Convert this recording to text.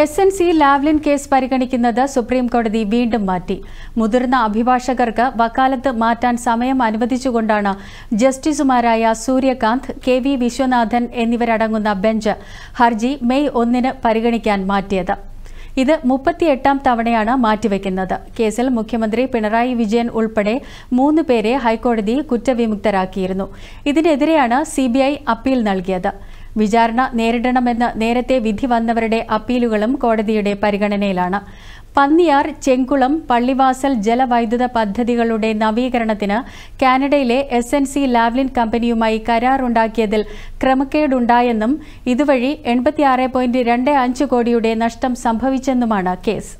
S N C Lavalin case പരിഗണിക്കുന്നത് സുപ്രീംകോടതി വീണ്ടും മാറ്റി മുതിർന്ന അഭിഭാഷകർക്ക് വക്കാലത്ത് മാറ്റാൻ സമയം അനുവദിച്ചുകൊണ്ടാണ് ജസ്റ്റിസുമാരായ സൂര്യകാന്ത് കെ വി വിശ്വനാഥൻ എന്നിവരടങ്ങുന്ന ബെഞ്ച് ഹർജി മെയ് ഒന്നിന് പരിഗണിക്കാൻ മാറ്റിയത് ഇത് മുപ്പത്തിയെട്ടാം തവണയാണ് മാറ്റിവെക്കുന്നത് കേസിൽ മുഖ്യമന്ത്രി പിണറായി വിജയൻ ഉൾപ്പെടെ മൂന്ന് പേരെ ഹൈക്കോടതി കുറ്റവിമുക്തരാക്കിയിരുന്നു ഇതിനെതിരെയാണ് സിബിഐ അപ്പീൽ നൽകിയത് വിചാരണ നേരിടണമെന്ന് നേരത്തെ വിധി വന്നവരുടെ അപ്പീലുകളും കോടതിയുടെ പരിഗണനയിലാണ് പന്നിയാർ ചെങ്കുളം പള്ളിവാസൽ ജലവൈദ്യുത പദ്ധതികളുടെ നവീകരണത്തിന് കാനഡയിലെ എസ് എൻ സി ലാവ്ലിൻ കമ്പനിയുമായി കരാറുണ്ടാക്കിയതിൽ ക്രമക്കേടുണ്ടായെന്നും ഇതുവഴി എൺപത്തിയാറ് കോടിയുടെ നഷ്ടം സംഭവിച്ചെന്നുമാണ് കേസ്